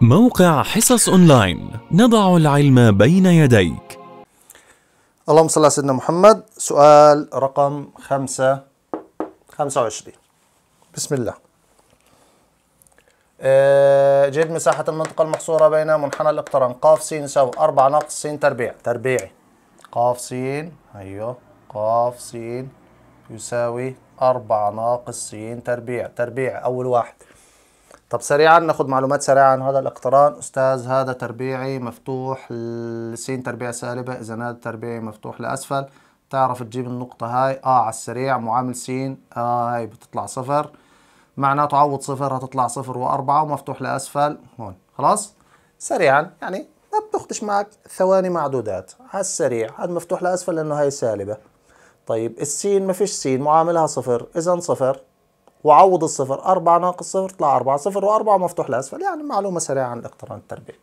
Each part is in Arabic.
موقع حصص اونلاين نضع العلم بين يديك اللهم صل على سيدنا محمد سؤال رقم خمسة خمسة وعشرين بسم الله آه، جد مساحة المنطقة المحصورة بين منحنى الاقتران قاف س يساوي أربعة ناقص س تربيع تربيعي قاف س ايوه قاف س يساوي أربعة ناقص س تربيع تربيع أول واحد طب سريعا ناخذ معلومات سريعه عن هذا الاقتران استاذ هذا تربيعي مفتوح السين تربيع سالبه اذا هذا تربيعي مفتوح لاسفل تعرف تجيب النقطه هاي اه على السريع معامل سين آه هاي بتطلع صفر معناته عوض صفر هتطلع صفر وأربعة ومفتوح لأسفل هون خلاص سريعا يعني ما بتاخدش معك ثواني معدودات على السريع هذا مفتوح لأسفل لأنه هاي سالبة طيب السين ما فيش سين معاملها صفر إذا صفر وعوض الصفر 4 ناقص صفر طلع 4 صفر و4 مفتوح لأسفل يعني معلومة سريعة عن الاقتران التربيعي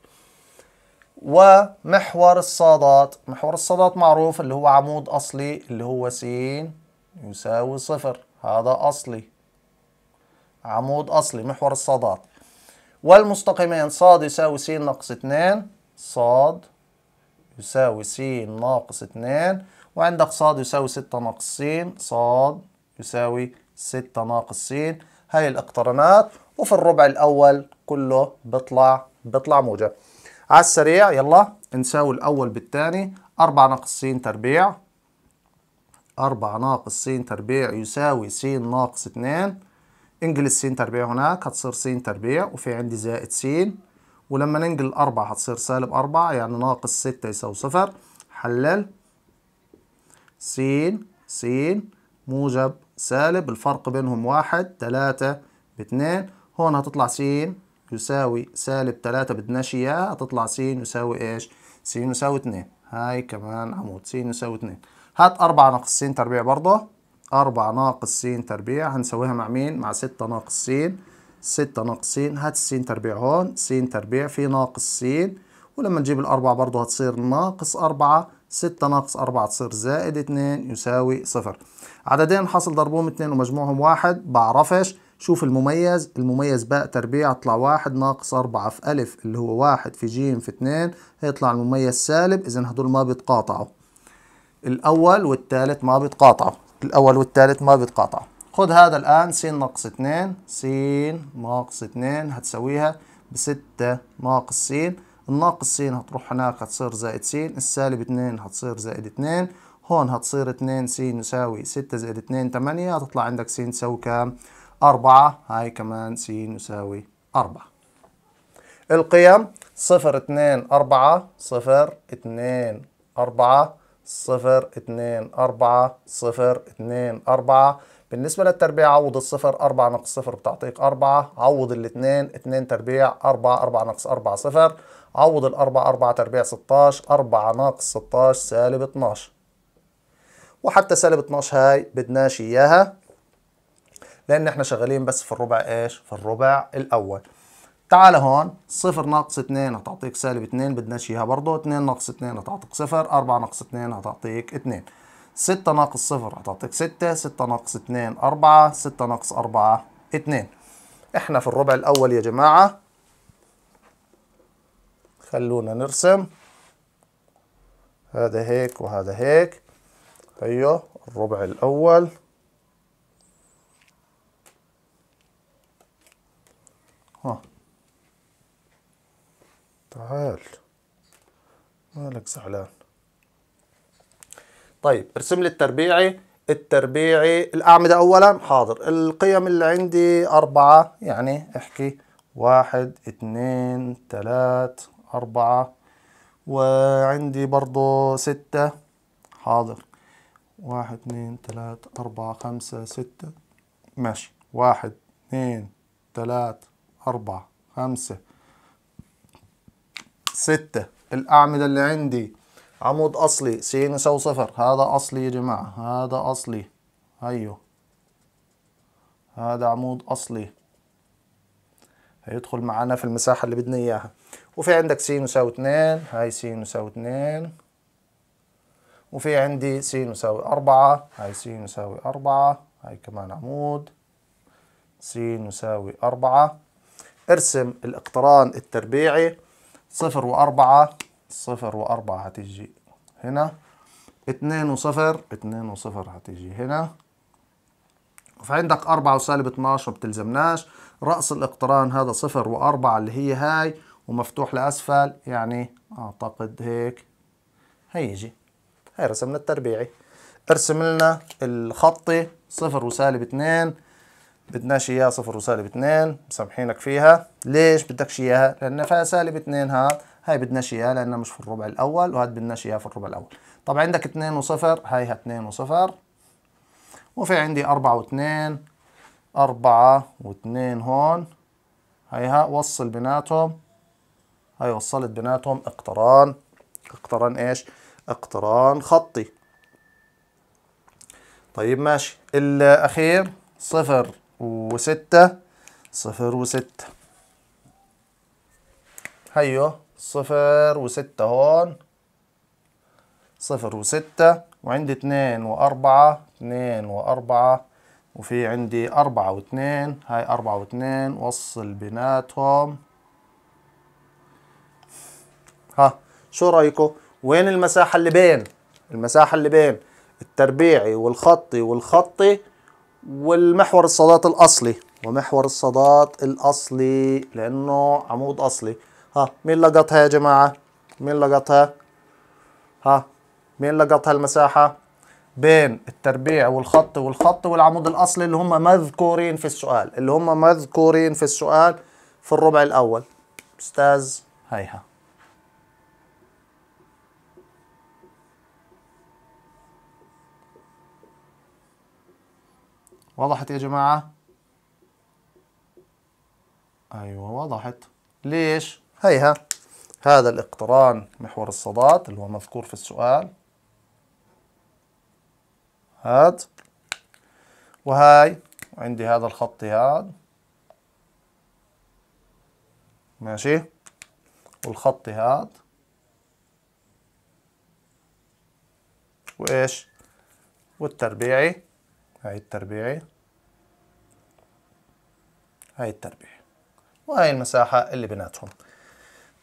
ومحور الصادات محور الصادات معروف اللي هو عمود أصلي اللي هو س يساوي صفر هذا أصلي عمود أصلي محور الصادات والمستقيمين ص يساوي س ناقص 2 صاد يساوي س ناقص 2 وعندك صاد يساوي 6 ناقص س صاد يساوي 6 ناقص س هاي الاقترانات وفي الربع الأول كله بيطلع بيطلع موجب على السريع يلا نساوي الأول بالثاني 4 ناقص س تربيع 4 ناقص س تربيع يساوي س ناقص 2 انقل س تربيع هناك هتصير س تربيع وفي عندي زائد س ولما ننقل 4 هتصير سالب 4 يعني ناقص 6 يساوي صفر حلل س س موجب سالب الفرق بينهم واحد تلاتة باتنين هون هتطلع س يساوي سالب تلاتة بدنا إياها هتطلع س يساوي إيش؟ س يساوي اتنين هاي كمان عمود س يساوي اتنين هات أربعة ناقص س تربيع برضه أربعة ناقص س تربيع هنسويها مع مين؟ مع ستة ناقص س ستة ناقص س هات السين تربيع هون س تربيع في ناقص س ولما نجيب الأربعة برضه هتصير ناقص أربعة 6 ناقص 4 تصير زائد 2 يساوي 0 عددين حاصل ضربهم 2 ومجموعهم 1 بعرفش شوف المميز المميز باء تربيع طلع 1 ناقص 4 في أ اللي هو 1 في ج في 2 هيطلع المميز سالب إذا هدول ما بيتقاطعوا الأول والثالث ما بيتقاطعوا الأول والثالث ما بيتقاطعوا خذ هذا الآن س ناقص 2 س ناقص 2 هتساويها ب 6 ناقص س الناقص س هتروح هناك هتصير زائد س السالب 2 هتصير زائد 2 هون هتصير 2 س يساوي 6 زائد 2 8 هتطلع عندك س تساوي كام 4 هاي كمان س يساوي 4 القيم 0 2 4 0 2 4 صفر 2 4 صفر اتنين أربعة بالنسبة للتربيع عوض الصفر 4 ناقص صفر بتعطيك 4 عوض الاثنين 2 تربيع 4 4 ناقص 4 صفر عوض ال 4 4 تربيع 16 4 ناقص 16 سالب 12 وحتى سالب 12 هاي بدناش إياها لأن إحنا شغالين بس في الربع إيش؟ في الربع الأول تعال هون 0 ناقص 2 هتعطيك سالب 2 بدناش إياها برضه 2 ناقص 2 هتعطيك 0 4 ناقص 2 هتعطيك 2 6 ناقص 0 هتعطيك 6 6 ناقص 2 4 6 ناقص 4 2 احنا في الربع الاول يا جماعه خلونا نرسم هذا هيك وهذا هيك هيو أيوه، الربع الأول ها تعال مالك زعلان طيب ارسم لي التربيعي التربيعي الأعمدة أولا حاضر القيم اللي عندي أربعة يعني احكي واحد اثنين ثلاث أربعة وعندي برضو ستة حاضر واحد اتنين تلاتة أربعة خمسة ستة ماشي واحد اتنين تلاتة أربعة خمسة ستة الأعمدة اللي عندي عمود أصلي س يساوي صفر هذا أصلي يا جماعة هذا أصلي أيوه هذا عمود أصلي هيدخل معانا في المساحة اللي بدنا إياها وفي عندك س يساوي 2 هاي س يساوي 2 وفي عندي س يساوي 4 هاي س يساوي 4 هاي كمان عمود س يساوي 4 ارسم الاقتران التربيعي صفر وأربعة صفر وأربعة هتيجي هنا اتنين وصفر اتنين وصفر هتيجي هنا فعندك أربعة وسالب اتناش ما بتلزمناش رأس الاقتران هذا صفر وأربعة اللي هي هاي ومفتوح لأسفل يعني أعتقد هيك هيجي هاي رسمنا التربيعي ارسم لنا الخطي صفر وسالب اتنين بدناش اياها صفر وسالب اتنين مسامحينك فيها ليش بدكش اياها لان فيها سالب اتنين هاد هاي بدناش اياها لانها مش في الربع الاول وهاد بدناش اياها في الربع الاول طب عندك اتنين وصفر هاي اتنين وصفر وفي عندي اربعة واتنين أربعة واثنين هون هيها وصل بيناتهم هاي وصلت بيناتهم اقتران اقتران ايش؟ اقتران خطي طيب ماشي الأخير صفر وستة صفر وستة هيو صفر وستة هون صفر وستة وعندي اتنين وأربعة اتنين وأربعة وفي عندي أربعة واثنين هاي أربعة واثنين وصل بيناتهم ها شو رأيكم وين المساحة اللي بين المساحة اللي بين التربيعي والخطي والخطي والمحور الصادات الأصلي ومحور الصادات الأصلي لأنه عمود أصلي ها مين لقطها يا جماعة مين لقطها ها مين لقطها المساحة بين التربيع والخط والخط والعمود الاصلي اللي هم مذكورين في السؤال اللي هم مذكورين في السؤال في الربع الاول استاذ هيها وضحت يا جماعة؟ أيوة وضحت ليش؟ هيها هذا الاقتران محور الصادات اللي هو مذكور في السؤال هاد وهاي وعندي هذا الخط هاد ماشي والخط هاد وايش والتربيعي هاي التربيعي هاي التربيعي وهاي المساحة اللي بيناتهم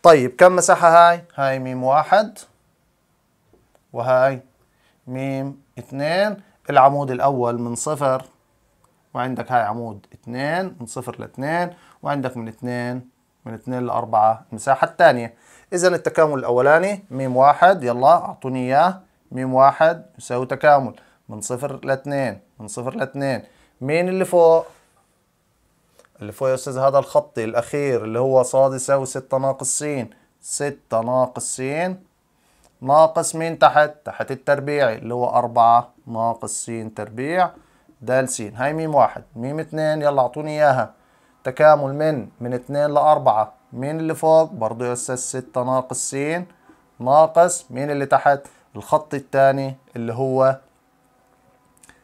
طيب كم مساحة هاي هاي ميم واحد وهاي ميم اثنين العمود الأول من صفر وعندك هاي عمود اتنين من صفر لاتنين وعندك من اتنين من اتنين لأربعة المساحة الثانية إذا التكامل الأولاني ميم واحد يلا أعطوني إياه ميم واحد يساوي تكامل من صفر لاثنين من صفر لاثنين مين اللي فوق؟ اللي فوق يا أستاذ هذا الخط الأخير اللي هو صاد يساوي ستة ناقص سين ستة ناقص سين ناقص مين تحت؟ تحت التربيعي اللي هو أربعة ناقص س تربيع د س هاي ميم واحد ميم اتنين يلا اعطوني اياها تكامل من من اتنين لأربعة مين اللي فوق برضه يساس ستة ناقص س ناقص مين اللي تحت الخط الثاني اللي هو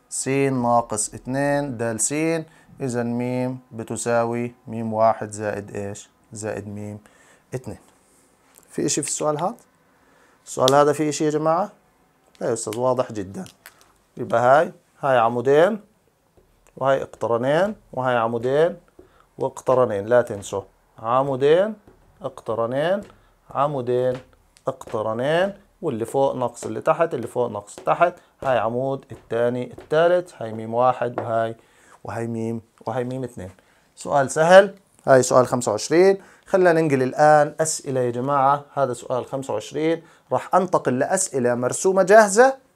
س ناقص اتنين د س إذا م بتساوي م واحد زائد إيش زائد م اتنين في إشي في السؤال هذا السؤال هذا في إشي يا جماعة لا يا أستاذ واضح جدا يبقى هاي هاي عمودين وهاي اقترانين وهاي عمودين واقترانين لا تنسوا عمودين اقترانين عمودين اقترانين واللي فوق ناقص اللي تحت اللي فوق ناقص تحت هاي عمود الثاني الثالث هاي ميم واحد وهاي وهي ميم وهي ميم اثنين سؤال سهل هاي سؤال 25 خلينا ننقل الآن أسئلة يا جماعة هذا سؤال 25 راح أنتقل لأسئلة مرسومة جاهزة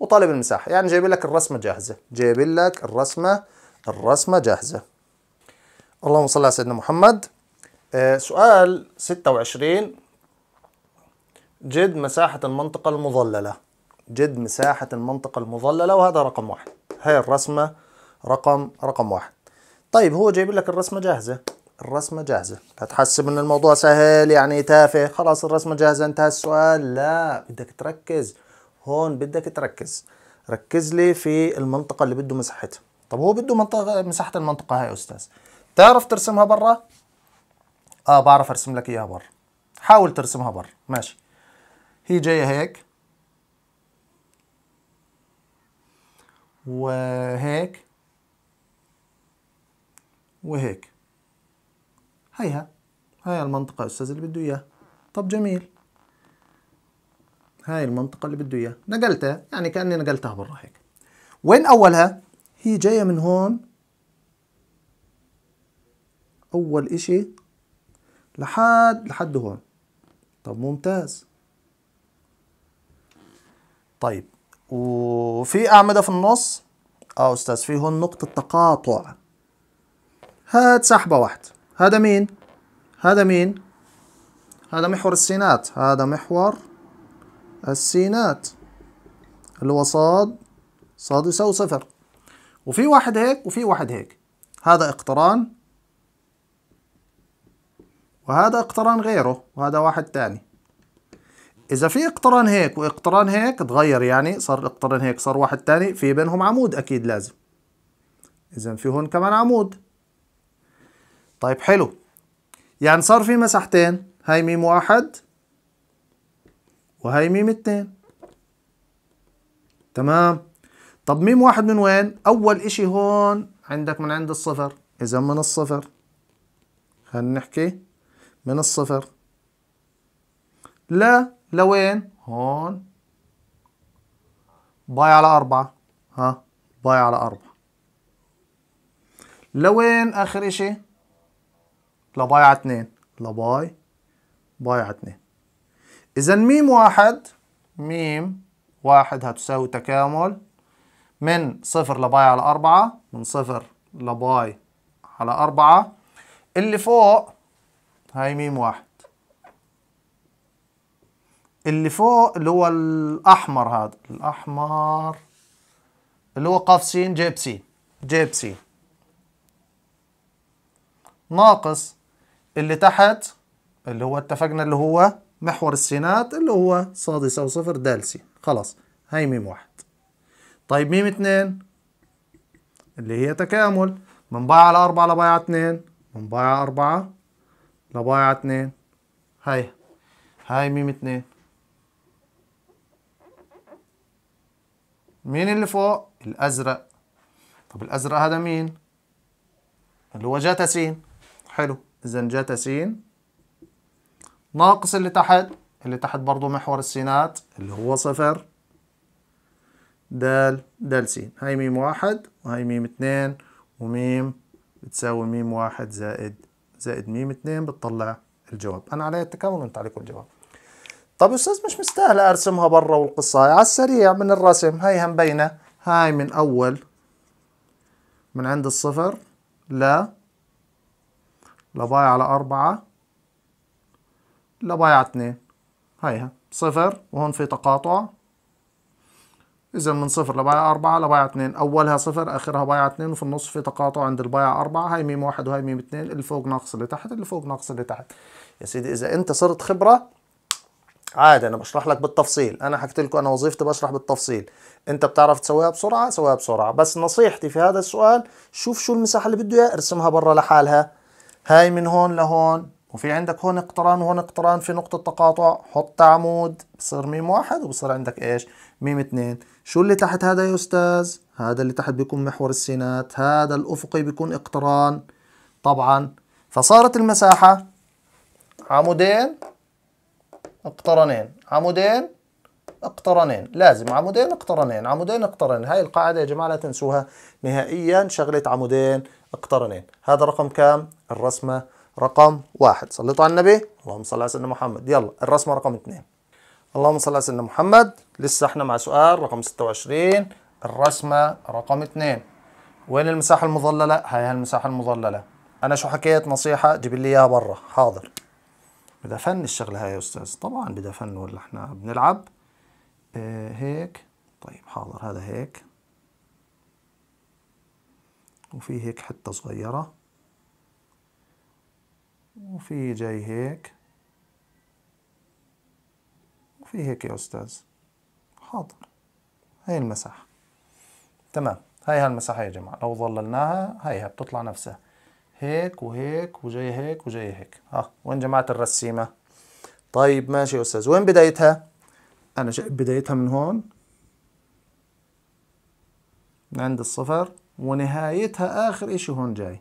وطالب المساحة يعني جايب لك الرسمة جاهزة جايب لك الرسمة الرسمة جاهزة اللهم صل على سيدنا محمد آه سؤال 26 جد مساحة المنطقة المظللة جد مساحة المنطقة المظللة وهذا رقم واحد هاي الرسمة رقم رقم واحد طيب هو جايب لك الرسمة جاهزة الرسمة جاهزة هتحسب ان الموضوع سهل يعني تافه خلاص الرسمة جاهزة انتهى السؤال لا بدك تركز هون بدك تركز ركز لي في المنطقه اللي بده مساحتها طب هو بده منطقه مساحه المنطقه هاي يا استاذ تعرف ترسمها برا اه بعرف ارسم لك اياها برا حاول ترسمها برا ماشي هي جايه هيك وهيك وهيك هيها هاي المنطقة يا أستاذ اللي بده إياها طب جميل هاي المنطقة اللي بده إياها نقلتها يعني كأني نقلتها برا هيك وين أولها؟ هي جاية من هون أول إشي لحد لحد هون طب ممتاز طيب وفي أعمدة في النص اه أستاذ في هون نقطة تقاطع هاد سحبة واحدة هذا مين؟ هذا مين؟ هذا محور السينات هذا محور السينات اللي هو صاد صاد يساوي صفر وفي واحد هيك وفي واحد هيك هذا اقتران وهذا اقتران غيره وهذا واحد تاني إذا في اقتران هيك واقتران هيك تغير يعني صار اقتران هيك صار واحد تاني في بينهم عمود أكيد لازم إذا في هون كمان عمود طيب حلو يعني صار في مساحتين هاي ميم واحد وهي ميم اتنين تمام طب ميم واحد من وين اول اشي هون عندك من عند الصفر اذا من الصفر خلينا نحكي من الصفر لا لوين هون باي على أربعة ها باي على أربعة لوين آخر إشي لباي على اتنين لباي باي على اتنين إذا ميم واحد ميم واحد هتساوي تكامل من صفر لباي على أربعة من صفر لباي على أربعة اللي فوق هاي ميم واحد اللي فوق اللي هو الأحمر هذا الأحمر اللي هو قاف سين جيب سين جيب سين ناقص اللي تحت اللي هو اتفقنا اللي هو محور السينات اللي هو سادس أو صفر د س خلاص هاي ميم واحد طيب ميم اتنين اللي هي تكامل من بايع على أربعة لبايع اتنين من بايع أربعة لبايع اتنين هاي هاي ميم اتنين مين اللي فوق؟ الأزرق طب الأزرق هذا مين؟ اللي هو جاتا س حلو إذا جاتا س ناقص اللي تحت اللي تحت برضو محور السينات اللي هو صفر دال دال سين هاي ميم واحد وهاي ميم اثنين وميم بتساوي ميم واحد زائد زائد ميم اثنين بتطلع الجواب أنا علي التكامل وأنت عليكم الجواب طب أستاذ مش مستاهل أرسمها برا والقصة هاي على السريع من الرسم هاي مبينة هاي من أول من عند الصفر ل لباي على أربعة لبايع اثنين هيها صفر وهون في تقاطع إذا من صفر لبايع أربعة لبايع اثنين أولها صفر آخرها بايع اثنين وفي النص في تقاطع عند البايع أربعة هاي ميم واحد وهاي ميم اثنين اللي فوق ناقص اللي تحت اللي فوق ناقص اللي تحت يا سيدي إذا أنت صرت خبرة عادي أنا بشرح لك بالتفصيل أنا حكيت لكم أنا وظيفتي بشرح بالتفصيل أنت بتعرف تسويها بسرعة سويها بسرعة بس نصيحتي في هذا السؤال شوف شو المساحة اللي بده إياها ارسمها برا لحالها هاي من هون لهون وفي عندك هون اقتران وهون اقتران في نقطة تقاطع حط عمود بصير ميم واحد وبصير عندك ايش ميم اثنين شو اللي تحت هذا يا أستاذ هذا اللي تحت بيكون محور السينات هذا الأفقي بيكون اقتران طبعا فصارت المساحة عمودين اقترانين عمودين اقترانين لازم عمودين اقترانين عمودين اقترانين هاي القاعدة يا جماعة لا تنسوها نهائيا شغلة عمودين اقترانين هذا رقم كام الرسمة رقم واحد صليتوا على النبي اللهم صل على سيدنا محمد يلا الرسمه رقم اثنين اللهم صل على سيدنا محمد لسه احنا مع سؤال رقم 26 الرسمه رقم اثنين وين المساحه المظلله هاي المساحه المظلله انا شو حكيت نصيحه جيب لي اياها برا حاضر بدها فن الشغله هاي يا استاذ طبعا بدها فن ولا احنا بنلعب اه هيك طيب حاضر هذا هيك وفي هيك حته صغيره وفي جاي هيك وفي هيك يا أستاذ حاضر هاي المساحة تمام هاي هالمساحة يا جماعة لو ظللناها هايها بتطلع نفسها هيك وهيك وجاي هيك وجاي هيك ها وين جماعة الرسيمة طيب ماشي يا أستاذ وين بدايتها أنا شايف بدايتها من هون من عند الصفر ونهايتها آخر إشي هون جاي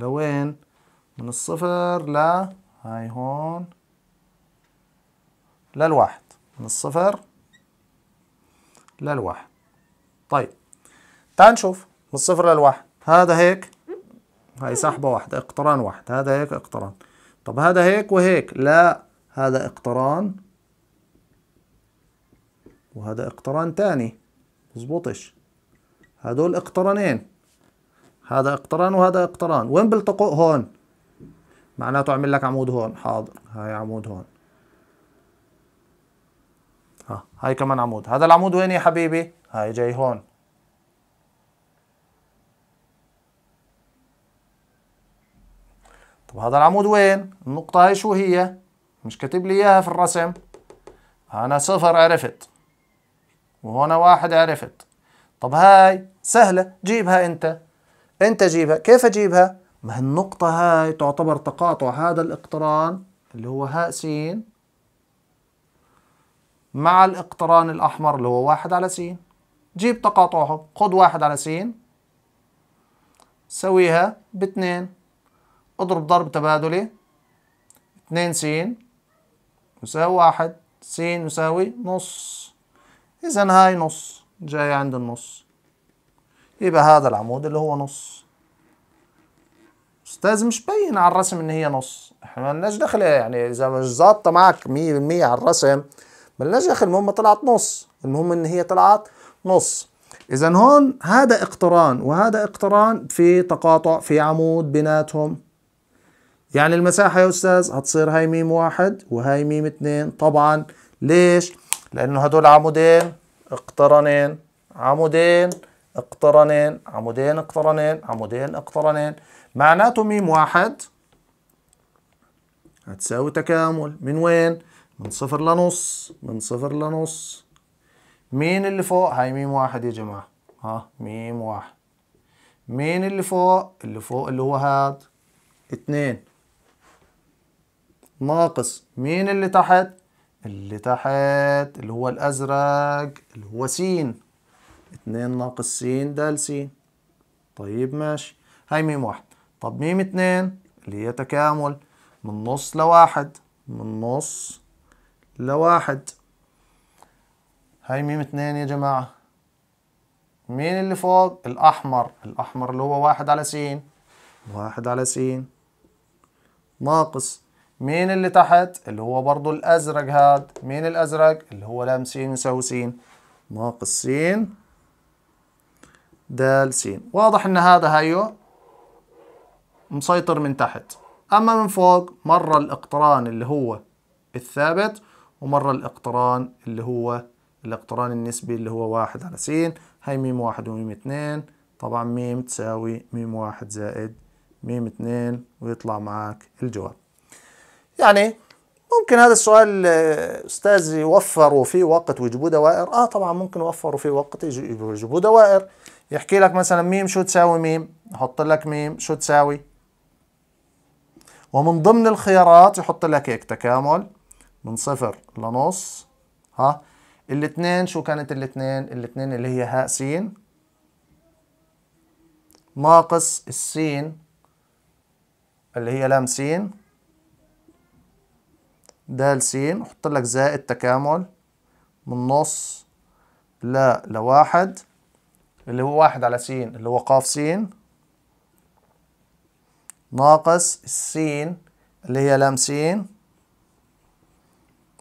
لوين من الصفر ل هاي هون للواحد من الصفر للواحد طيب تعال نشوف من الصفر للواحد هذا هيك هاي سحبة واحدة اقتران واحد هذا هيك اقتران طب هذا هيك وهيك لا هذا اقتران وهذا اقتران تاني مظبوطش هدول اقترانين هذا اقتران وهذا اقتران وين بيلتقوا هون معناته اعمل لك عمود هون حاضر هاي عمود هون ها هاي كمان عمود هذا العمود وين يا حبيبي هاي جاي هون طب هذا العمود وين النقطة هاي شو هي مش كاتب لي اياها في الرسم انا صفر عرفت وهنا واحد عرفت طب هاي سهلة جيبها انت انت جيبها كيف اجيبها ما النقطة هاي تعتبر تقاطع هذا الاقتران اللي هو هاء س مع الاقتران الأحمر اللي هو واحد على س جيب تقاطعهم خد واحد على س سويها باتنين اضرب ضرب تبادلي اتنين س يساوي واحد س يساوي نص إذا هاي نص جاي عند النص يبقى هذا العمود اللي هو نص استاذ مش باين على الرسم ان هي نص احنا مالناش دخل يعني اذا مش ظابطه معاك 100% على الرسم مالناش دخل المهم طلعت نص المهم ان هي طلعت نص اذا هون هذا اقتران وهذا اقتران في تقاطع في عمود بيناتهم يعني المساحة يا أستاذ هتصير هاي ميم واحد وهاي ميم اثنين طبعا ليش؟ لأنه هدول عمودين اقترنين عمودين اقترنين عمودين اقترنين عمودين اقترنين معناته ميم واحد هتساوي تكامل من وين؟ من صفر لنص من صفر لنص مين اللي فوق؟ هاي ميم واحد يا جماعة ها ميم واحد مين اللي فوق؟ اللي فوق اللي هو هاد اتنين ناقص مين اللي تحت؟ اللي تحت اللي هو الأزرق اللي هو سين 2 ناقص س د س طيب ماشي هاي ميم واحد طب ميم اتنين اللي هي تكامل من نص لواحد من نص لواحد هاي ميم اتنين يا جماعة مين اللي فوق الأحمر الأحمر اللي هو واحد على س واحد على س ناقص مين اللي تحت اللي هو برضو الأزرق هاد مين الأزرق اللي هو لام س يساوي س ناقص س د س واضح ان هذا هيو مسيطر من تحت اما من فوق مره الاقتران اللي هو الثابت ومره الاقتران اللي هو الاقتران النسبي اللي هو واحد على س هاي ميم واحد وميم اتنين طبعا ميم تساوي ميم واحد زائد ميم اتنين ويطلع معك الجواب يعني ممكن هذا السؤال آه، أستاذ يوفروا فيه وقت ويجيبوا دوائر آه طبعا ممكن يوفروا فيه وقت يجيبوا دوائر يحكي لك مثلا ميم شو تساوي ميم يحط لك ميم شو تساوي ومن ضمن الخيارات يحط لك هيك تكامل من صفر لنص ها الاثنين شو كانت الاثنين الاثنين اللي هي هاء سين ناقص السين اللي هي لام سين دال سين حط لك زائد تكامل من نص لا لواحد اللي هو واحد على س اللي هو ق س ناقص السين اللي هي لام س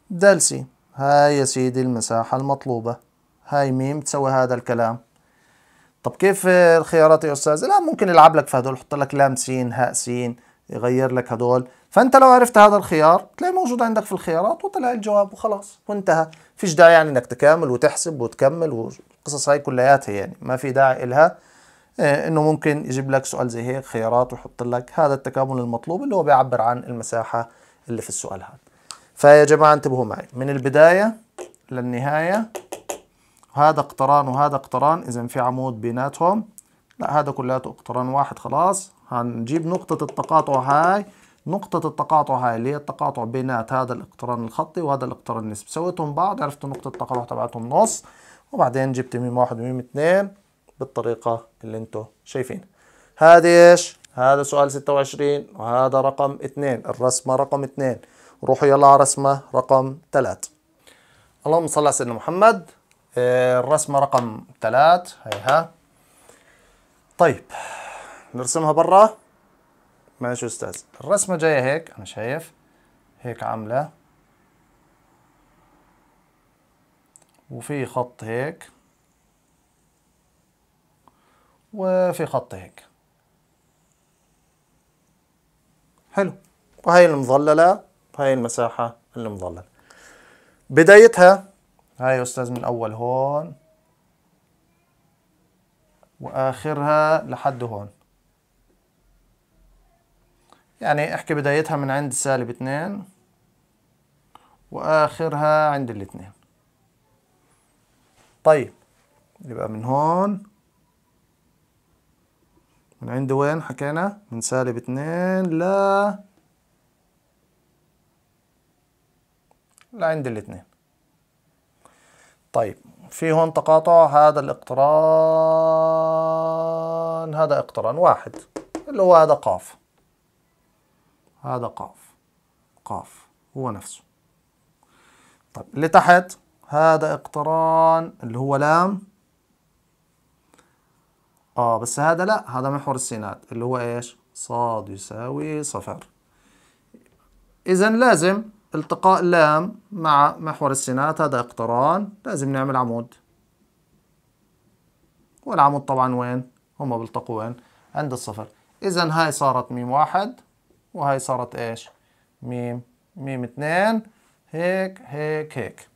دال س هاي يا سيدي المساحة المطلوبة هاي ميم تسوي هذا الكلام طب كيف الخيارات يا أستاذ؟ لا ممكن يلعب لك في هدول يحط لك لام س هاء س يغير لك هدول فأنت لو عرفت هذا الخيار تلاقيه موجود عندك في الخيارات وطلع الجواب وخلاص وانتهى فيش داعي يعني انك تكامل وتحسب وتكمل و... القصص هاي كلياتها يعني ما في داعي إلها آه، انه ممكن يجيب لك سؤال زي هيك خيارات ويحط لك هذا التكامل المطلوب اللي هو بيعبر عن المساحه اللي في السؤال هذا فيا جماعه انتبهوا معي من البدايه للنهايه هذا اقتران وهذا اقتران اذا في عمود بيناتهم لا هذا كلياته اقتران واحد خلاص هنجيب نقطه التقاطع هاي نقطة التقاطع هاي اللي هي التقاطع بينات هذا الاقتران الخطي وهذا الاقتران النسبي، سويتهم بعض عرفتوا نقطة التقاطع تبعتهم نص، وبعدين جبت ميم واحد وميم اثنين بالطريقة اللي انتو شايفينها هذا ايش؟ هذا سؤال ستة وعشرين وهذا رقم اثنين الرسمة رقم اثنين روحوا يلا على رسمة رقم ثلاث اللهم صل على سيدنا محمد آه، الرسمة رقم ثلاث هيها طيب نرسمها برا ماشي استاذ الرسمة جاية هيك انا شايف هيك عاملة وفي خط هيك وفي خط هيك حلو وهي المظللة هاي المساحة المظللة بدايتها هاي يا أستاذ من أول هون وآخرها لحد هون يعني احكي بدايتها من عند سالب اتنين وآخرها عند الاتنين طيب يبقى من هون من عند وين حكينا من سالب اتنين لا لعند الاتنين طيب في هون تقاطع هذا الاقتران هذا اقتران واحد اللي هو هذا قاف هذا قاف قاف هو نفسه طيب اللي تحت هذا اقتران اللي هو لام اه بس هذا لا هذا محور السينات اللي هو ايش صاد يساوي صفر اذا لازم التقاء لام مع محور السينات هذا اقتران لازم نعمل عمود والعمود طبعا وين هما بيلتقوا وين عند الصفر اذا هاي صارت ميم واحد وهاي صارت ايش ميم ميم اثنين هيك هيك هيك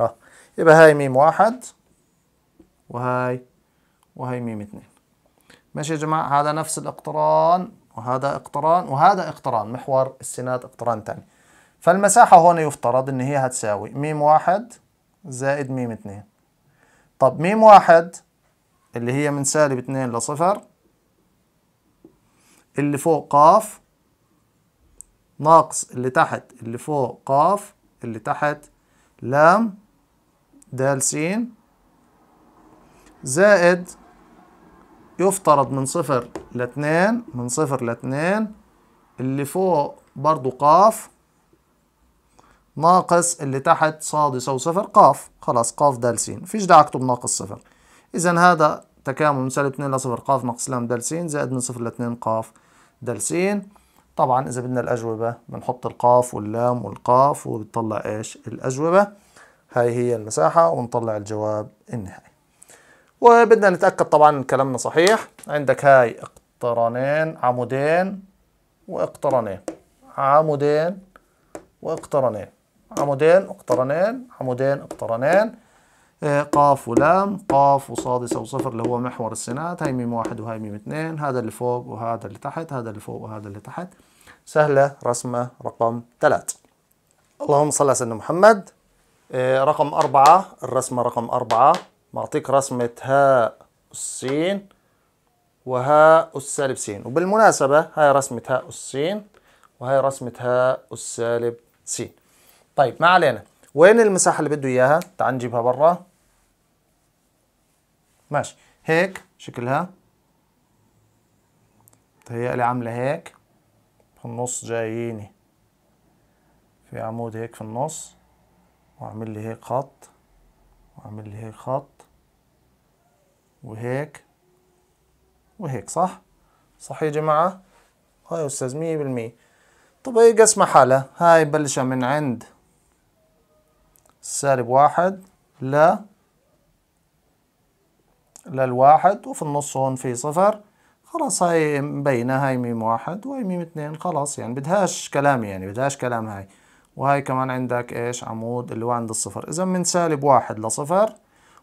اه يبقى هاي ميم واحد وهاي وهي ميم اثنين ماشي يا جماعة هذا نفس الاقتران وهذا اقتران وهذا اقتران محور السينات اقتران تاني فالمساحة هون يفترض ان هي هتساوي ميم واحد زائد ميم اثنين طب ميم واحد اللي هي من سالب اثنين لصفر اللي فوق قاف ناقص اللي تحت اللي فوق قاف اللي تحت لام د س زائد يفترض من صفر لاتنين من صفر لاتنين اللي فوق برضو قاف ناقص اللي تحت صاد يساوي صفر قاف خلاص قاف د س فيش داعي اكتب ناقص صفر اذا هذا تكامل من سالب اتنين لصفر قاف ناقص لام د س زائد من صفر لاتنين قاف د س طبعا اذا بدنا الاجوبه بنحط القاف واللام والقاف وبتطلع ايش الاجوبه هاي هي المساحة ونطلع الجواب النهائي وبدنا نتأكد طبعا كلامنا صحيح عندك هاي اقترانين عمودين واقترانين عمودين واقترانين عمودين اقترانين عمودين اقترانين آه، قاف ولام قاف وصاد يساوي وصفر اللي هو محور السينات هاي ميم واحد وهاي ميم اثنين هذا اللي فوق وهذا اللي تحت هذا اللي فوق وهذا اللي تحت سهلة رسمة رقم ثلاث اللهم صل على سيدنا محمد آه، رقم أربعة الرسمة رقم أربعة بعطيك رسمة هاء السين وهاء السالب س وبالمناسبة هاي رسمة هاء السين وهي رسمة هاء السالب س طيب ما علينا وين المساحة اللي بده إياها؟ تعال نجيبها برا ماشي هيك شكلها تهيألي عاملة هيك في النص جاييني في عمود هيك في النص واعمل لي هيك خط واعمل لي هيك خط وهيك وهيك صح صح يا جماعة هاي يا أستاذ مية بالمية طب هي قسمة حالة هاي بلشها من عند سالب واحد ل للواحد وفي النص هون في صفر خلاص هاي مبينة هاي ميم واحد وهي ميم اتنين خلاص يعني بدهاش كلام يعني بدهاش كلام هاي وهي كمان عندك ايش عمود اللي هو عند الصفر اذا من سالب واحد لصفر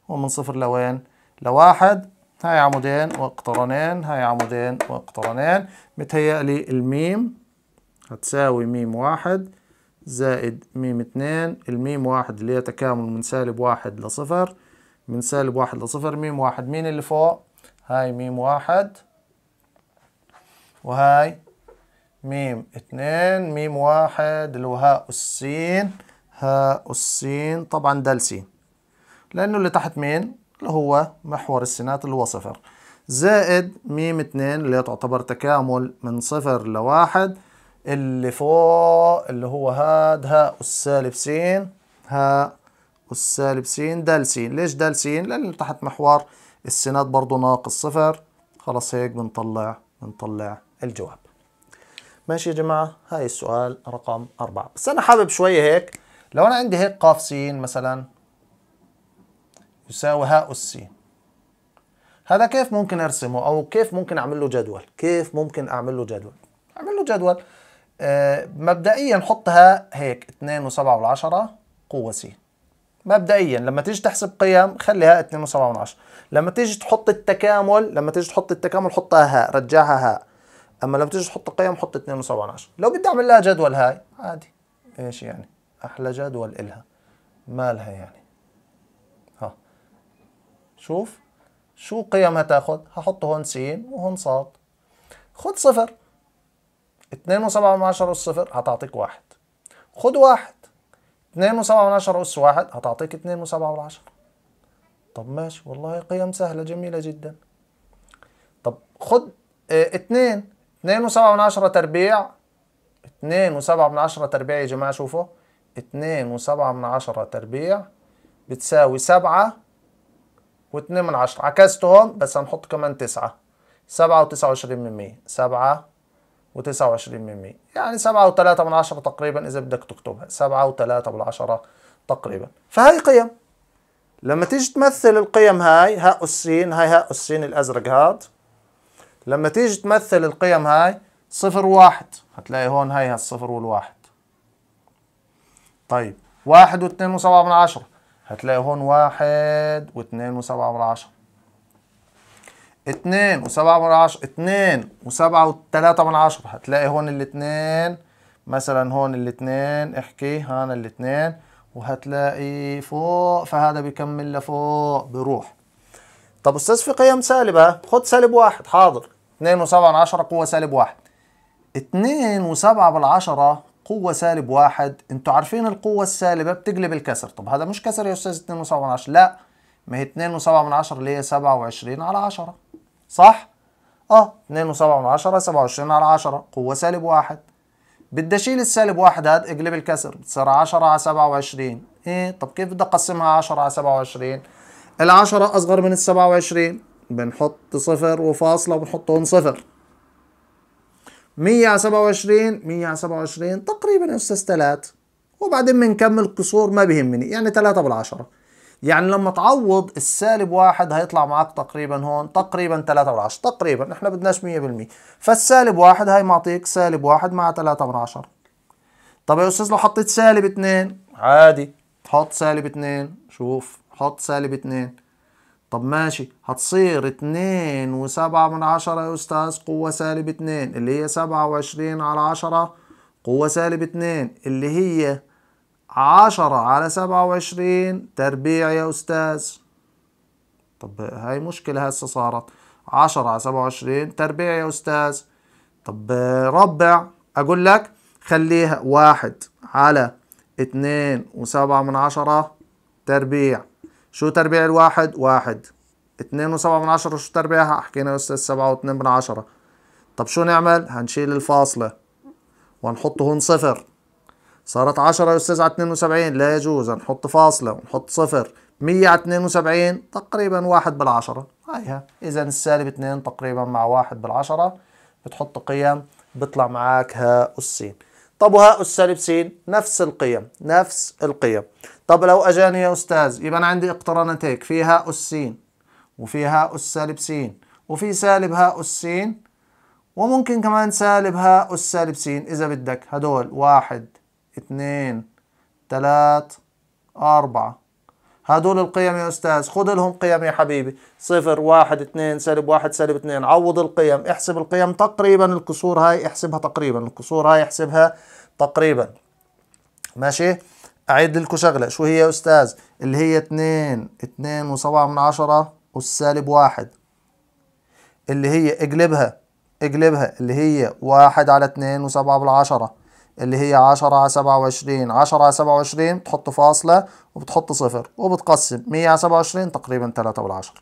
ومن صفر لوين لواحد هاي عمودين واقترنين هاي عمودين واقترانين متهيألي الميم هتساوي ميم واحد زائد ميم اتنين الميم واحد اللي هي تكامل من سالب واحد لصفر من سالب واحد لصفر ميم واحد مين اللي فوق هاي ميم واحد وهاي ميم اتنين ميم واحد اللي هو هاء السين هاء السين طبعا ده السين لأنه اللي تحت مين اللي هو محور السينات اللي هو صفر زائد ميم اتنين اللي تعتبر تكامل من صفر لواحد اللي فوق اللي هو هاد هاء السالب سين هاء السالب سين دال سين ليش دال سين لأن اللي تحت محور السينات برضه ناقص صفر خلاص هيك بنطلع بنطلع الجواب ماشي يا جماعة هاي السؤال رقم أربعة بس أنا حابب شوية هيك لو أنا عندي هيك قاف س مثلا يساوي هاء اس هذا كيف ممكن أرسمه أو كيف ممكن أعمل له جدول كيف ممكن أعمل له جدول أعمل له جدول آه مبدئيا حطها هيك 2 و7 و10 قوة س مبدئيا لما تيجي تحسب قيم خليها 2 و7 من 10 لما تيجي تحط التكامل لما تيجي تحط التكامل حطها هاء رجعها هاء اما لما تيجي تحط قيم حط 2 و7 من عشر لو بدي اعمل لها جدول هاي عادي ايش يعني احلى جدول الها مالها يعني ها شوف شو قيمها تاخذ هحط هون س وهون ص خد صفر 2 و7 من 10 أس صفر هتعطيك واحد خد واحد 2 و7 من 10 أس واحد هتعطيك 2 و7 من 10 طب ماشي والله قيم سهلة جميلة جدا طب خد اه اتنين 2 وسبعة من عشرة تربيع 2 وسبعة من عشرة تربيع يا جماعة شوفوا 2 وسبعة من عشرة تربيع بتساوي سبعة واتنين من عشرة عكستهم بس هنحط كمان تسعة سبعة وتسعة وعشرين من مية سبعة وتسعة وعشرين من مية يعني سبعة وتلاتة من عشرة تقريبا إذا بدك تكتبها سبعة وتلاتة من عشرة تقريبا فهي قيم لما تيجي تمثل القيم هاي هاء السين هاي هاء السين الأزرق هاد لما تيجي تمثل القيم هاي صفر واحد هتلاقي هون هاي الصفر والواحد طيب واحد واثنين وسبعة من عشرة هتلاقي هون واحد واثنين وسبعة من عشرة اتنين وسبعة من عشرة اتنين وسبعة وتلاتة من عشرة هتلاقي هون الاتنين مثلا هون الاتنين احكي هانا الاتنين وهتلاقي فوق فهذا بيكمل لفوق بروح طب استاذ في قيم سالبة خد سالب واحد حاضر 2 وسبعة من عشرة قوة سالب واحد 2 وسبعة بالعشرة قوة سالب واحد انتوا عارفين القوة السالبة بتجلب الكسر طب هذا مش كسر يا استاذ 2 وسبعة من 10 لا ما هي 2 وسبعة من 10 اللي هي 27 على 10 صح؟ اه 2 و من 10 27 على 10 قوة سالب واحد بدي اشيل السالب واحد هاد اقلب الكسر بتصير 10 على 27 ايه طب كيف بدي اقسمها 10 على 27 العشرة اصغر من ال 27 بنحط صفر وفاصلة وبنحطهم صفر 100 على 27 100 على 27 تقريبا أستاذ تلات وبعدين بنكمل قصور ما بيهمني يعني 3 بالعشرة يعني لما تعوض السالب واحد هيطلع معك تقريبا هون تقريبا 3 بالعشرة تقريبا احنا بدناش 100% فالسالب واحد هاي معطيك سالب واحد مع 3 بالعشرة طب يا استاذ لو حطيت سالب 2 عادي حط سالب 2 شوف حط سالب 2 طب ماشي هتصير اتنين وسبعة من عشرة يا أستاذ قوة سالب اتنين اللي هي سبعة وعشرين على عشرة قوة سالب اتنين اللي هي عشرة على سبعة وعشرين تربيع يا أستاذ طب هاي مشكلة هسه صارت عشرة على سبعة وعشرين تربيع يا أستاذ طب ربع أقول لك خليها واحد على اتنين وسبعة من عشرة تربيع شو تربيع الواحد واحد اتنين وسبعة من عشرة شو تربيعها حكينا يا أستاذ سبعة واتنين من عشرة طب شو نعمل هنشيل الفاصلة ونحط هون صفر صارت عشرة يا أستاذ على اتنين وسبعين لا يجوز نحط فاصلة ونحط صفر مية على اتنين وسبعين تقريبا واحد بالعشرة هيها إذا السالب اتنين تقريبا مع واحد بالعشرة بتحط قيم بيطلع معاك هاء السين طب وهاء السالب سين نفس القيم نفس القيم طب لو أجاني يا أستاذ يبقى أنا عندي اقترانات هيك فيها أس س وفيها أس سالب س وفي سالب هاء أس س وممكن كمان سالب هاء أس سالب س إذا بدك هدول واحد اثنين ثلاث أربعة هدول القيم يا أستاذ خذ لهم قيم يا حبيبي صفر واحد اثنين سالب واحد سالب اثنين عوض القيم احسب القيم تقريبا الكسور هاي احسبها تقريبا الكسور هاي احسبها تقريبا ماشي أعيد لكم شغلة شو هي يا أستاذ اللي هي اتنين اتنين وسبعة من عشرة والسالب واحد اللي هي اقلبها اقلبها اللي هي واحد على اتنين وسبعة بالعشرة اللي هي عشرة على سبعة وعشرين عشرة على سبعة وعشرين بتحط فاصلة وبتحط صفر وبتقسم مية على سبعة وعشرين تقريبا تلاتة بالعشرة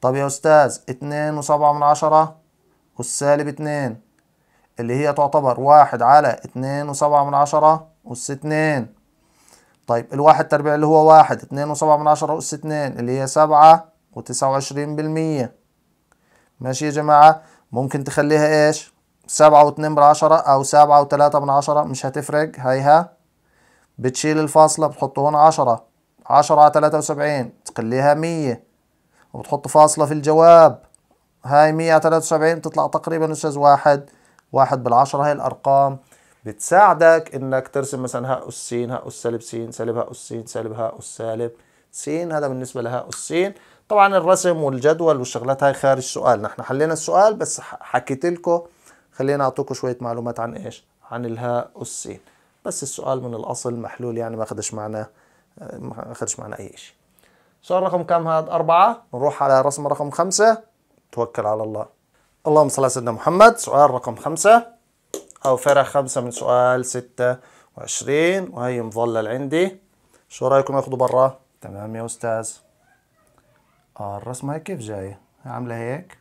طب يا أستاذ اتنين وسبعة من عشرة والسالب اتنين اللي هي تعتبر واحد على اتنين وسبعة من عشرة والس اتنين طيب الواحد تربيع اللي هو واحد اتنين وسبعة من عشرة أس اتنين اللي هي سبعة وتسعة وعشرين بالمية ماشي يا جماعة ممكن تخليها ايش سبعة واتنين بالعشرة أو سبعة وتلاتة من عشرة مش هتفرق هيها بتشيل الفاصلة بتحط هون عشرة عشرة على تلاتة وسبعين تخليها مية وبتحط فاصلة في الجواب هاي مية على تلاتة وسبعين بتطلع تقريبا أستاذ واحد واحد بالعشرة هاي الأرقام بتساعدك انك ترسم مثلا هاء اس س ه اس سالب س سالب ه اس س سالب هاء اس سالب س هذا بالنسبه لهاء اس س طبعا الرسم والجدول والشغلات هاي خارج السؤال نحن حلينا السؤال بس حكيت لكم خلينا اعطيكم شويه معلومات عن ايش عن الهاء اس س بس السؤال من الاصل محلول يعني ما اخذش معنا ما اخذش معنا اي شيء سؤال رقم كم هذا أربعة نروح على رسم رقم خمسة توكل على الله اللهم صل على سيدنا محمد سؤال رقم خمسة أو فرع خمسة من سؤال ستة وعشرين وهي مظلل عندي شو رأيكم ياخدوا برا؟ تمام يا أستاذ آه الرسمة هي كيف جاية؟ عاملة هيك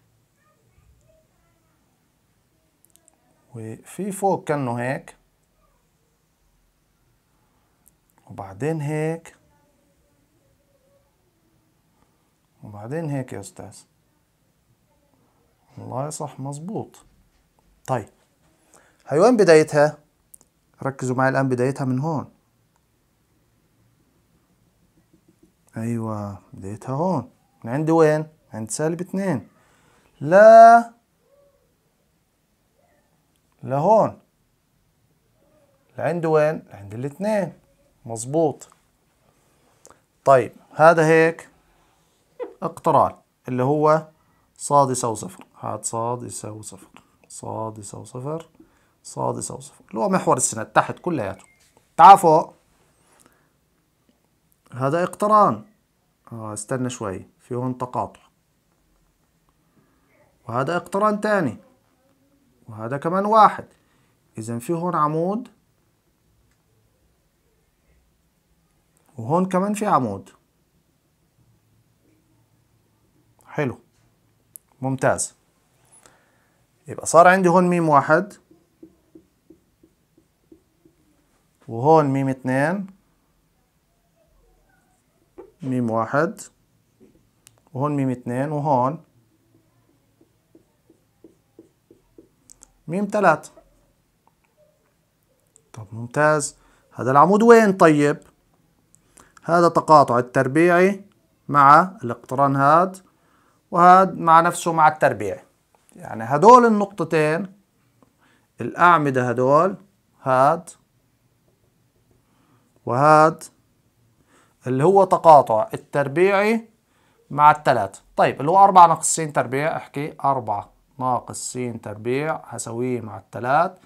وفي فوق كأنه هيك وبعدين هيك وبعدين هيك يا أستاذ الله صح مظبوط طيب هي وين بدايتها؟ ركزوا معي الآن بدايتها من هون أيوة بدايتها هون من عند وين؟ عند سالب اتنين لا لهون لعند وين؟ لعند الاتنين مظبوط طيب هذا هيك اقتران اللي هو صاد يساوي صفر هاد صاد يساوي صفر صاد يساوي صفر سادس صفر اللي هو محور السند تحت كلياته تعال فوق هذا اقتران آه استنى شوي في هون تقاطع وهذا اقتران تاني وهذا كمان واحد إذا في هون عمود وهون كمان في عمود حلو ممتاز يبقى صار عندي هون ميم واحد وهون ميم اثنين ميم واحد وهون ميم اثنين وهون ميم تلاتة طب ممتاز هذا العمود وين طيب هذا تقاطع التربيعي مع الاقتران هاد وهاد مع نفسه مع التربيعي يعني هدول النقطتين الأعمدة هدول هاد وهاد اللي هو تقاطع التربيعي مع التلات طيب اللي هو أربعة ناقص س تربيع احكي أربعة ناقص س تربيع هساويه مع التلات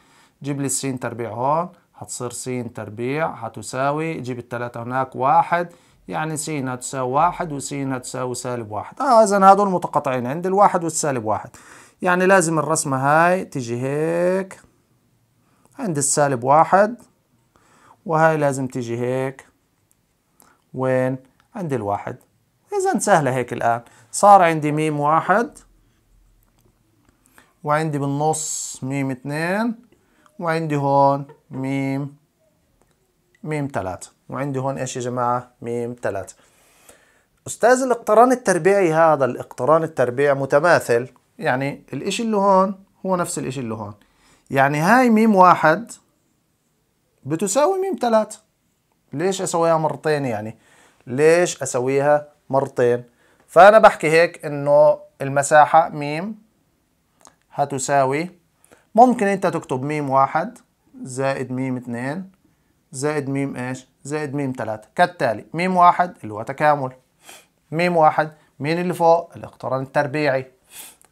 جيب لي السين تربيع هون هتصير س تربيع هتساوي جيب التلاتة هناك واحد يعني س هتساوي واحد وس هتساوي سالب واحد آه إذا هدول متقاطعين عند الواحد والسالب واحد يعني لازم الرسمة هاي تيجي هيك عند السالب واحد وهاي لازم تيجي هيك وين عند الواحد إذا سهلة هيك الآن صار عندي ميم واحد وعندي بالنص ميم اثنين وعندي هون ميم ميم ثلاث وعندي هون إيش يا جماعة ميم ثلاث أستاذ الاقتران التربيعي هذا الاقتران التربيعي متماثل يعني الإشي اللي هون هو نفس الإشي اللي هون يعني هاي ميم واحد بتساوي م 3 ليش اسويها مرتين يعني ليش اسويها مرتين فانا بحكي هيك انه المساحه م هتساوي ممكن انت تكتب م واحد زائد م اثنين زائد م ايش زائد م تلاتة كالتالي م واحد اللي هو تكامل م واحد مين اللي فوق الاقتران التربيعي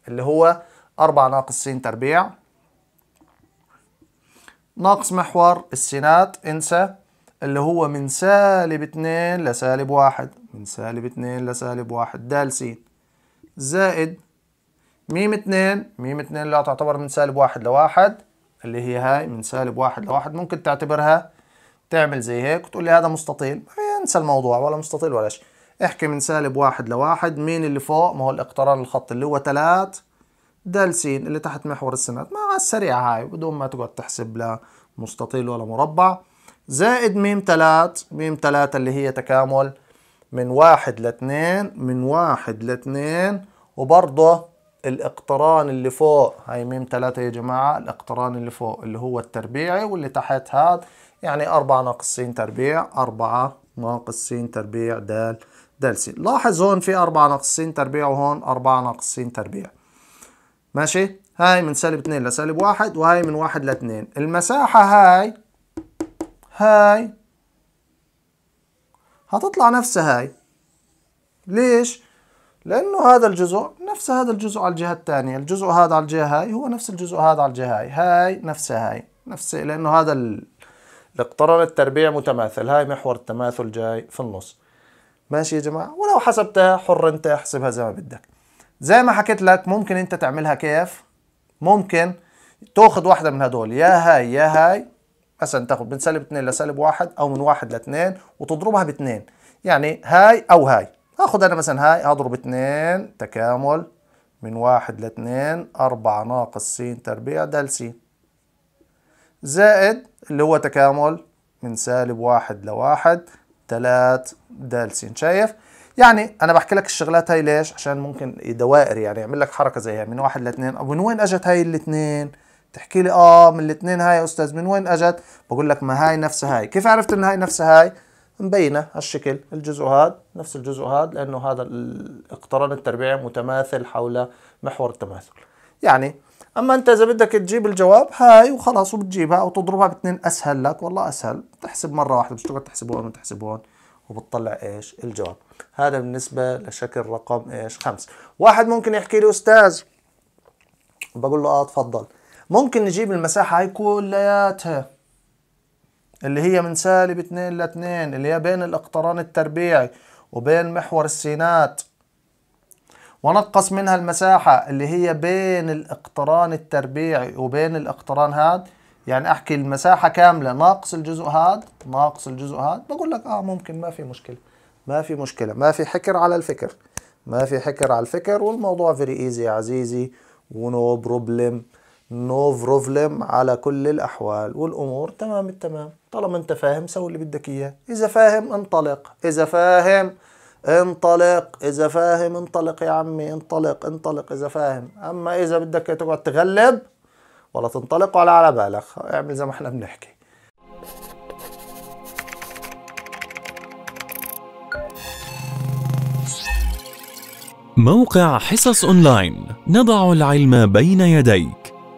اللي هو أربعة ناقص س تربيع ناقص محور السينات انسى اللي هو من سالب اتنين لسالب واحد من سالب اتنين لسالب واحد دال س زائد ميم اتنين ميم اتنين لا تعتبر من سالب واحد لواحد اللي هي هاي من سالب واحد لواحد ممكن تعتبرها تعمل زي هيك وتقول لي هذا مستطيل انسى الموضوع ولا مستطيل ولا شيء احكي من سالب واحد لواحد مين اللي فوق ما هو الاقتران الخط اللي هو تلات س اللي تحت محور السمات مع السريعة هاي بدون ما تقعد تحسب لا مستطيل ولا مربع زائد ميم تلات ميم تلاتة اللي هي تكامل من واحد لاتنين من واحد لاتنين وبرضه الاقتران اللي فوق هاي ميم تلاتة يا جماعة الاقتران اللي فوق اللي هو التربيعي واللي تحت هذا يعني أربعة ناقص س تربيع أربعة ناقص س تربيع د د س لاحظ هون في أربعة ناقص س تربيع وهون أربعة ناقص س تربيع ماشي هاي من سالب 2 لسالب 1 وهاي من 1 ل 2 المساحة هاي هاي هتطلع نفسها هاي ليش؟ لأنه هذا الجزء نفس هذا الجزء على الجهة الثانية الجزء هذا على الجهة هاي هو نفس الجزء هذا على الجهة هاي هاي نفسها هاي نفس لأنه هذا ال... اقترن التربيع متماثل هاي محور التماثل جاي في النص ماشي يا جماعة ولو حسبتها حر انت احسبها زي ما بدك زي ما حكيت لك ممكن انت تعملها كيف ممكن تاخذ واحدة من هدول يا هاي يا هاي مثلا تاخذ من سالب 2 لسالب 1 او من 1 ل 2 وتضربها ب 2 يعني هاي او هاي اخذ انا مثلا هاي اضرب 2 تكامل من 1 ل 2 4 ناقص س تربيع د س زائد اللي هو تكامل من سالب 1 ل 1 3 د س شايف؟ يعني انا بحكي لك الشغلات هاي ليش عشان ممكن دوائر يعني يعمل لك حركه زي هي من واحد لاثنين من وين اجت هاي الاثنين تحكي لي اه من الاثنين هاي يا استاذ من وين اجت بقول لك ما هاي نفسها هاي كيف عرفت ان هاي نفسها هاي مبينه هالشكل الجزء هذا نفس الجزء هذا لانه هذا الاقتران التربيعي متماثل حول محور التماثل يعني اما انت اذا بدك تجيب الجواب هاي وخلاص وبتجيبها او تضربها باثنين اسهل لك والله اسهل تحسب مره واحده مش تقعد تحسب هون وتحسب هون وبتطلع ايش الجواب هذا بالنسبة لشكل رقم ايش خمس واحد ممكن يحكي لي استاذ بقول له اه تفضل ممكن نجيب المساحة هاي كلياتها اللي هي من سالب اتنين لاتنين اللي هي بين الاقتران التربيعي وبين محور السينات ونقص منها المساحة اللي هي بين الاقتران التربيعي وبين الاقتران هذا يعني احكي المساحه كامله ناقص الجزء هاد ناقص الجزء هاد بقول لك اه ممكن ما في مشكله ما في مشكله ما في حكر على الفكر ما في حكر على الفكر والموضوع فيري ايزي يا عزيزي ونو بروبلم نو بروبلم على كل الاحوال والامور تمام التمام طالما انت فاهم سوي اللي بدك اياه اذا فاهم انطلق اذا فاهم انطلق اذا فاهم انطلق يا عمي انطلق انطلق اذا فاهم اما اذا بدك تقعد تغلب ولا تنطلق ولا على بالك اعمل زي ما احنا بنحكي موقع حصص اونلاين نضع العلم بين يديك